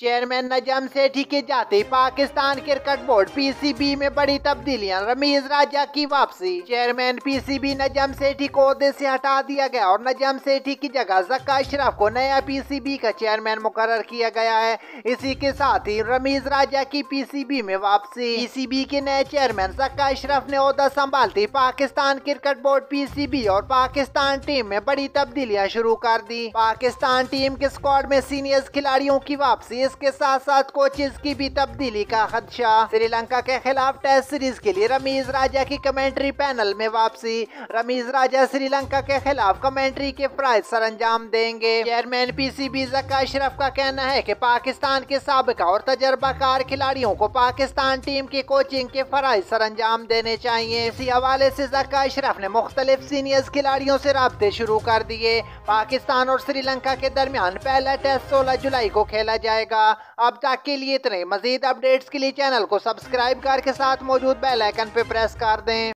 chairman नजम सेठी के जाते Pakistan cricket board PCB में बड़ी तब्दीलियां रमीज राजा की वापसी चेयरमैन पीसीबी नजम सेठी को अहदे से हटा दिया गया और नजम सेठी की जगह जक्का अशरफ को नया पीसीबी का चेयरमैन मुकर किया गया है इसी के साथ ही रमीज राजा की पीसीबी में वापसी पीसीबी के नए चेयरमैन जक्का अशरफ ने अहदा संभालते पाकिस्तान क्रिकेट बोर्ड पीसीबी और पाकिस्तान टीम में बड़ी तब्दीलियाँ शुरू कर दी पाकिस्तान टीम के स्क्वाड में सीनियर खिलाड़ियों की वापसी इसके साथ साथ कोचेज की भी तब्दीली का खदशा श्रीलंका के खिलाफ टेस्ट सीरीज के लिए रमीज राजा की कमेंट्री पैनल में वापसी रमीज राजा श्रीलंका के खिलाफ कमेंट्री के प्राइज अंजाम देंगे चेयरमैन पीसीबी जका अशरफ का कहना है कि पाकिस्तान के सबका और तजर्बाकार खिलाड़ियों को पाकिस्तान टीम की कोचिंग के फराइज अंजाम देने चाहिए इसी हवाले ऐसी जका अशरफ ने मुख्तलिफ सीनियर्स खिलाड़ियों ऐसी रबते शुरू कर दिए पाकिस्तान और श्रीलंका के दरमियान पहला टेस्ट सोलह जुलाई को खेला जाएगा था अब तक के लिए इतने मजीद अपडेट्स के लिए चैनल को सब्सक्राइब करके साथ मौजूद बेल आइकन पे प्रेस कर दें